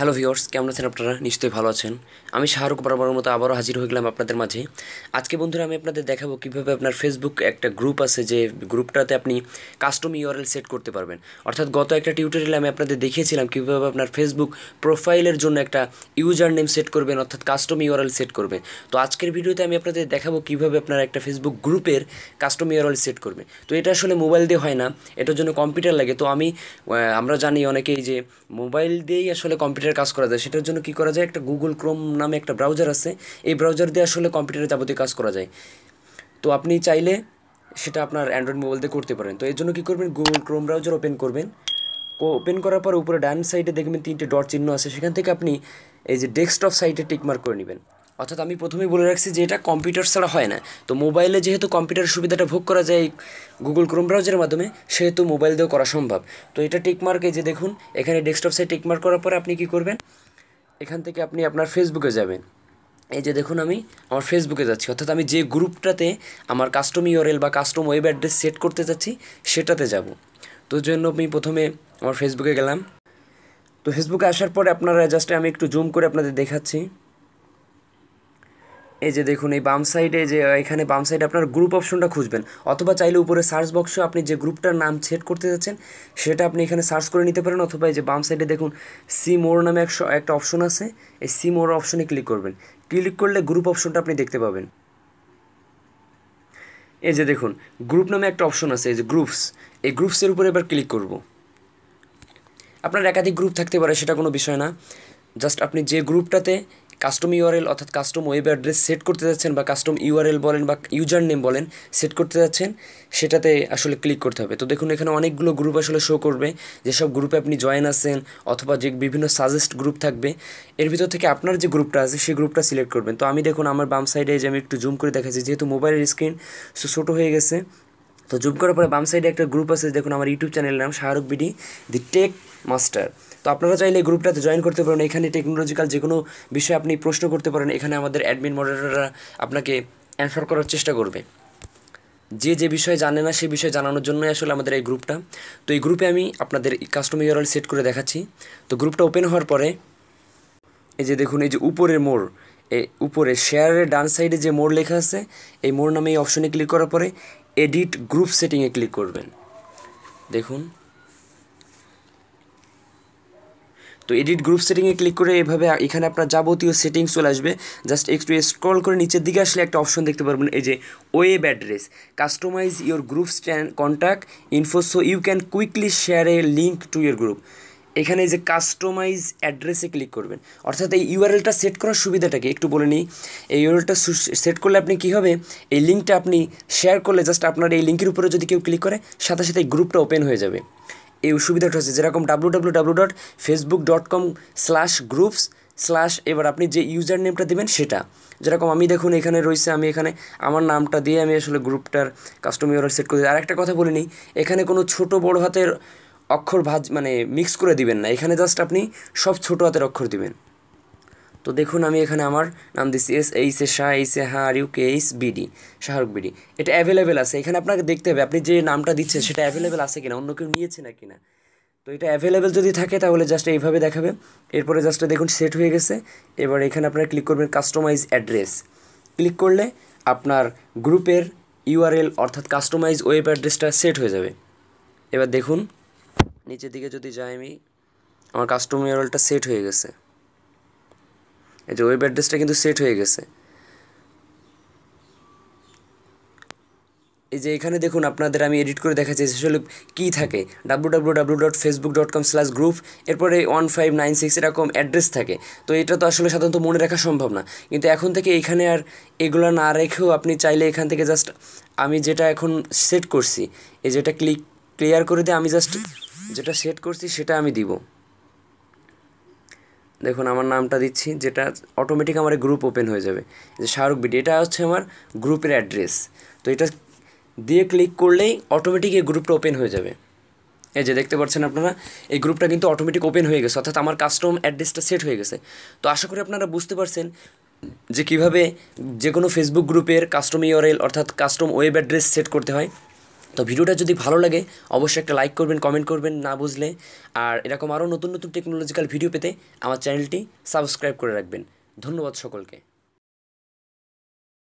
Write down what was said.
hello viewers কেমন আছেন আপনারা নিশ্চয়ই ভালো আছেন আমি শাহরুখ বরাবর মতো আবারও হাজির হয়ে গেলাম আপনাদের মাঝে আজকে বন্ধুরা আমি আপনাদের দেখাবো কীভাবে আপনার ফেসবুক একটা গ্রুপ আছে যে গ্রুপটাতে আপনি কাস্টম ইউরএল সেট করতে পারবেন অর্থাৎ গত একটা টিউটোরিয়ালে আমি আপনাদের দেখিয়েছিলাম কীভাবে আপনার ফেসবুক প্রোফাইলের জন্য একটা ইউজার নেম সেট করবেন অর্থাৎ কাস্টম ইউরএল সেট করবেন তো আজকের ভিডিওতে আমি আপনাদের দেখাবো কীভাবে আপনার একটা ফেসবুক গ্রুপের কাস্টম ইউরএল সেট করবে তো এটা আসলে মোবাইল দিয়ে হয় না এটার জন্য কম্পিউটার লাগে তো আমি আমরা জানি অনেকেই যে মোবাইল দিয়েই আসলে কম্পিউটার কম্পিউটারে কাজ করা যায় সেটার জন্য কি করা যায় একটা গুগল ক্রোম নামে একটা ব্রাউজার আছে এই ব্রাউজার দিয়ে আসলে কম্পিউটারে যাবতীয় কাজ করা যায় তো আপনি চাইলে সেটা আপনার অ্যান্ড্রয়েড মোবাইল দিয়ে করতে পারেন তো এর জন্য কী করবেন গুগল ক্রোম ব্রাউজার ওপেন করবেন ওপেন করার পর উপরে ডান সাইডে দেখবেন তিনটে ডট চিহ্ন আছে সেখান থেকে আপনি এই যে ডেস্কটপ সাইটে টিকমার্ক করে নেবেন অর্থাৎ আমি প্রথমেই বলে রাখছি যে এটা কম্পিউটার ছাড়া হয় না তো মোবাইলে যেহেতু কম্পিউটার সুবিধাটা ভোগ করা যায় গুগল ক্রোম ব্রাউজারের মাধ্যমে সেহেতু মোবাইল দিয়েও করা সম্ভব তো এটা এই যে দেখুন এখানে ডেস্কটপ সাইড টিকমার্ক করার পরে আপনি কি করবেন এখান থেকে আপনি আপনার ফেসবুকে যাবেন এই যে দেখুন আমি আমার ফেসবুকে যাচ্ছি অর্থাৎ আমি যে গ্রুপটাতে আমার কাস্টম ইউরএল বা কাস্টম ওয়েব অ্যাড্রেস সেট করতে চাচ্ছি সেটাতে যাব তো জন্য আমি প্রথমে আমার ফেসবুকে গেলাম তো ফেসবুকে আসার পরে আপনারা জাস্ট আমি একটু জুম করে আপনাদের দেখাচ্ছি এই যে দেখুন এই বাম সাইডে যে এখানে বাম সাইডে আপনার গ্রুপ অপশনটা খুঁজবেন অথবা চাইলে উপরে সার্চ বক্সে আপনি যে গ্রুপটার নাম সেট করতে যাচ্ছেন সেটা আপনি এখানে সার্চ করে নিতে পারেন অথবা এই যে বাম সাইডে দেখুন সি মোর নামে একশো একটা অপশন আছে এই সি মোর অপশনে ক্লিক করবেন ক্লিক করলে গ্রুপ অপশনটা আপনি দেখতে পাবেন এই যে দেখুন গ্রুপ নামে একটা অপশন আছে এই যে গ্রুপস এই গ্রুপসের উপরে এবার ক্লিক করব আপনার একাধিক গ্রুপ থাকতে পারে সেটা কোনো বিষয় না জাস্ট আপনি যে গ্রুপটাতে কাস্টম ইউআরএল অর্থাৎ কাস্টম ওয়েব অ্যাড্রেস সেট করতে যাচ্ছেন বা কাস্টম ইউআরএল বলেন বা ইউজার নেম বলেন সেট করতে যাচ্ছেন সেটাতে আসলে ক্লিক করতে হবে তো দেখুন এখানে অনেকগুলো গ্রুপ আসলে শো করবে যেসব গ্রুপে আপনি জয়েন আছেন অথবা যে বিভিন্ন সাজেস্ট গ্রুপ থাকবে এর ভিতর থেকে আপনার যে গ্রুপটা আছে সেই গ্রুপটা সিলেক্ট করবেন তো আমি দেখুন আমার বাম সাইডে যে আমি একটু জুম করে দেখাচ্ছি যেহেতু মোবাইলের স্ক্রিন সো ছোটো হয়ে গেছে তো জুম করার পরে বাম সাইডে একটা গ্রুপ আছে দেখুন আমার ইউটিউব চ্যানেলের নাম Shahrukh BD the tech master আপনারা চাইলে এই গ্রুপটাতে জয়েন করতে পারেন এখানে টেকনোলজিক্যাল যে কোনো বিষয়ে আপনি প্রশ্ন করতে পারেন এখানে আমাদের অ্যাডমিন মডারেটাররা আপনাকে অ্যান্সার করার চেষ্টা করবে যে যে বিষয়ে জানে না সে বিষয়ে জানানোর জন্যই আসলে আমাদের এই গ্রুপটা তো এই গ্রুপে আমি আপনাদের কাস্টমার ইউআরএল সেট করে দেখাচ্ছি তো গ্রুপটা ওপেন হওয়ার পরে এই যে দেখুন এই যে উপরের মোড় এই উপরে শেয়ারের ডান সাইডে যে মোড় লেখা আছে এই মোড় নামে এই অপশনে ক্লিক করার পরে এডিট গ্রুপ সেটিংয়ে ক্লিক করবেন দেখুন তো এডিট গ্রুপ সেটিংয়ে ক্লিক করে এভাবে এখানে আপনার যাবতীয় সেটিংস চলে আসবে জাস্ট একটু স্ক্রল করে নিচের দিকে আসলে একটা অপশন দেখতে পারবেন এই যে web address customise your group stand contact info so you can quickly share a link to your group এখানে যে কাস্টমাইজ অ্যাড্রেসে ক্লিক করবেন অর্থাৎ এই ইউআরএলটা সেট করার সুবিধাটাকে একটু বলে নিই এই ইউআরএলটা সেট করলে আপনি কী হবে এই লিঙ্কটা আপনি শেয়ার করলে জাস্ট আপনার এই লিঙ্কের উপরে যদি কেউ ক্লিক করে সাথে সাথে এই গ্রুপটা ওপেন হয়ে যাবে এই সুবিধাটা হচ্ছে যেরকম W W W dot Facebook dot com slash groups slash এবার আপনি যে ইউজার নেমটা দেবেন সেটা যেরকম আমি দেখুন এখানে রয়েছে আমি এখানে আমার নামটা দিয়ে আমি আসলে গ্রুপটার কাস্টম সেট করে আর একটা কথা বলে নিই এখানে কোনো ছোট বড় হাতের অক্ষর ভাজ মানে মিক্স করে দিবেন না এখানে জাস্ট আপনি সব ছোট হাতের অক্ষর দিবেন তো দেখুন আমি এখানে আমার নাম দিচ্ছি S H A Shah H A হা R U K H BD Shahrukh BD এটা অ্যাভেলেবেল আছে এখানে আপনাকে দেখতে হবে আপনি যে নামটা দিচ্ছেন সেটা অ্যাভেলেবেল আছে কিনা অন্য কেউ নিয়েছে না কিনা তো এটা অ্যাভেলেবেল যদি থাকে তাহলে জাস্ট এইভাবে দেখাবে এরপরে জাস্ট দেখুন সেট হয়ে গেছে এবার এখানে আপনারা ক্লিক করবেন কাস্টমাইজ অ্যাড্রেস ক্লিক করলে আপনার গ্রুপের ইউআরএল অর্থাৎ কাস্টমাইজ ওয়েব অ্যাড্রেসটা সেট হয়ে যাবে এবার দেখুন নিচের দিকে যদি যাই আমি আমার কাস্টমার ইউআরএলটা সেট হয়ে গেছে এই যে ওয়েব অ্যাড্রেসটা কিন্তু সেট হয়ে গেছে এই যে এখানে দেখুন আপনাদের আমি এডিট করে দেখাচ্ছি আসলে কী থাকে W W dot Facebook dot com group এরপরে ওয়ান ফাইভ নাইন সিক্স এরকম অ্যাড্রেস থাকে তো এটা তো আসলে সাধারণত মনে রাখা সম্ভব না কিন্তু এখন থেকে এখানে আর এগুলো না রেখেও আপনি চাইলে এখান থেকে জাস্ট আমি যেটা এখন সেট করছি এই যেটা ক্লিক ক্লিয়ার করে দিয়ে আমি জাস্ট যেটা সেট করছি সেটা আমি দিব দেখুন আমার নামটা দিচ্ছি যেটা অটোমেটিক আমার গ্রুপ ওপেন হয়ে যাবে যে শাহরুখ বিডি এটা হচ্ছে আমার গ্রুপের অ্যাড্রেস তো এটা দিয়ে ক্লিক করলেই অটোমেটিক এই গ্রুপটা ওপেন হয়ে যাবে এই যে দেখতে পাচ্ছেন আপনারা এই গ্রুপটা কিন্তু অটোমেটিক ওপেন হয়ে গেছে অর্থাৎ আমার কাস্টম অ্যাড্রেসটা সেট হয়ে গেছে তো আশা করি আপনারা বুঝতে পারছেন যে কিভাবে যে কোনো ফেসবুক গ্রুপের কাস্টম ইউআরএল অর্থাৎ কাস্টম ওয়েব অ্যাড্রেস সেট করতে হয় তো ভিডিওটা যদি ভালো লাগে অবশ্যই একটা লাইক করবেন কমেন্ট করবেন না বুঝলে আর এরকম আরও নতুন নতুন টেকনোলজিক্যাল ভিডিও পেতে আমার চ্যানেলটি সাবস্ক্রাইব করে রাখবেন ধন্যবাদ সকলকে